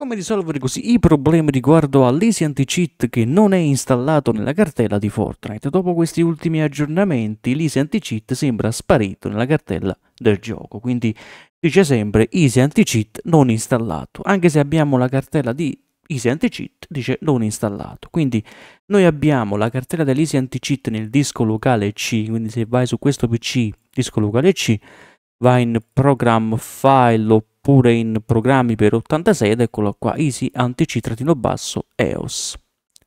Come risolvere così i problemi riguardo all'Easy Anti-Cheat che non è installato nella cartella di Fortnite? Dopo questi ultimi aggiornamenti l'Easy Anti-Cheat sembra sparito nella cartella del gioco, quindi dice sempre Easy Anti-Cheat non installato, anche se abbiamo la cartella di Easy Anti-Cheat dice non installato, quindi noi abbiamo la cartella dell'Easy Anti-Cheat nel disco locale C, quindi se vai su questo PC, disco locale C, vai in Program File oppure oppure in programmi per 86 ed eccolo qua, Easy Antici-Basso EOS.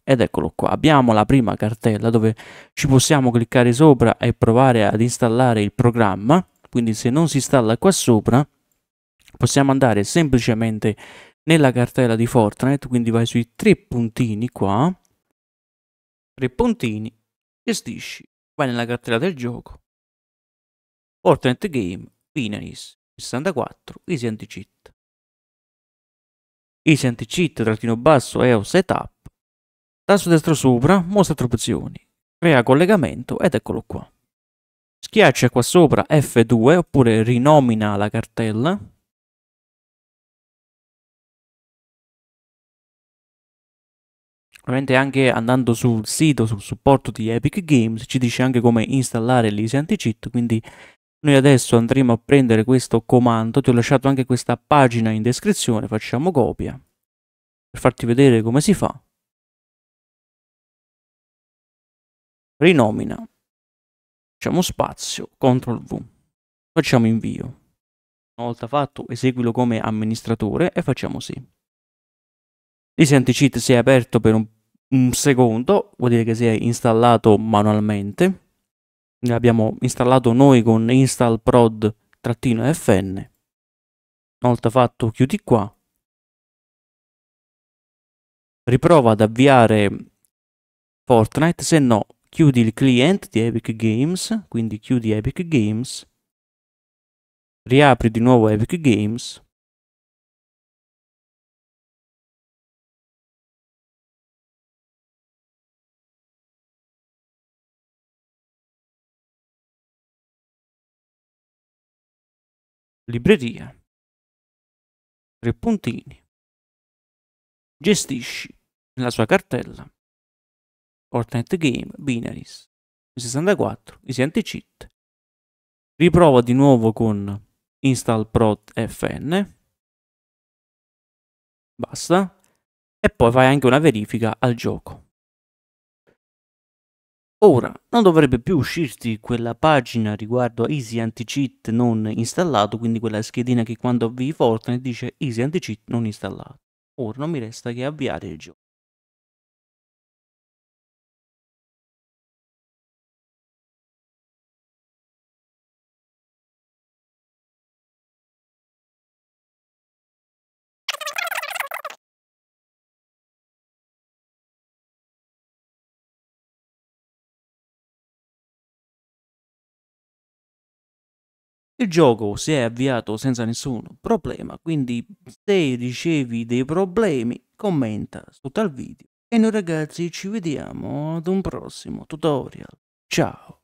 Ed eccolo qua, abbiamo la prima cartella dove ci possiamo cliccare sopra e provare ad installare il programma, quindi se non si installa qua sopra possiamo andare semplicemente nella cartella di Fortnite, quindi vai sui tre puntini qua, tre puntini, gestisci, vai nella cartella del gioco, Fortnite Game, Binaries, 64 Easy Anti-Cheat. Easy Anti-Cheat trattino basso EO Setup. Tasto destro sopra mostra tre opzioni. Crea collegamento ed eccolo qua. Schiaccia qua sopra F2 oppure rinomina la cartella. Ovviamente anche andando sul sito, sul supporto di Epic Games, ci dice anche come installare l'Easy Anti-Cheat, quindi noi adesso andremo a prendere questo comando, ti ho lasciato anche questa pagina in descrizione, facciamo copia per farti vedere come si fa. Rinomina, facciamo spazio, CTRL V, facciamo invio. Una volta fatto eseguilo come amministratore e facciamo sì. Lì Anti-Cheat si è aperto per un, un secondo, vuol dire che si è installato manualmente l'abbiamo installato noi con install prod-fn una volta fatto chiudi qua riprova ad avviare Fortnite se no chiudi il client di Epic Games quindi chiudi Epic Games riapri di nuovo Epic Games Libreria. Tre puntini. Gestisci nella sua cartella Fortnite Game Binaries 64 Easy cheat Riprova di nuovo con install Prod fn. Basta. E poi fai anche una verifica al gioco. Ora, non dovrebbe più uscirti quella pagina riguardo a Easy Anti-Cheat non installato, quindi quella schedina che quando avvii Fortnite dice Easy Anti-Cheat non installato. Ora non mi resta che avviare il gioco. Il gioco si è avviato senza nessun problema, quindi se ricevi dei problemi commenta sotto al video. E noi ragazzi ci vediamo ad un prossimo tutorial. Ciao!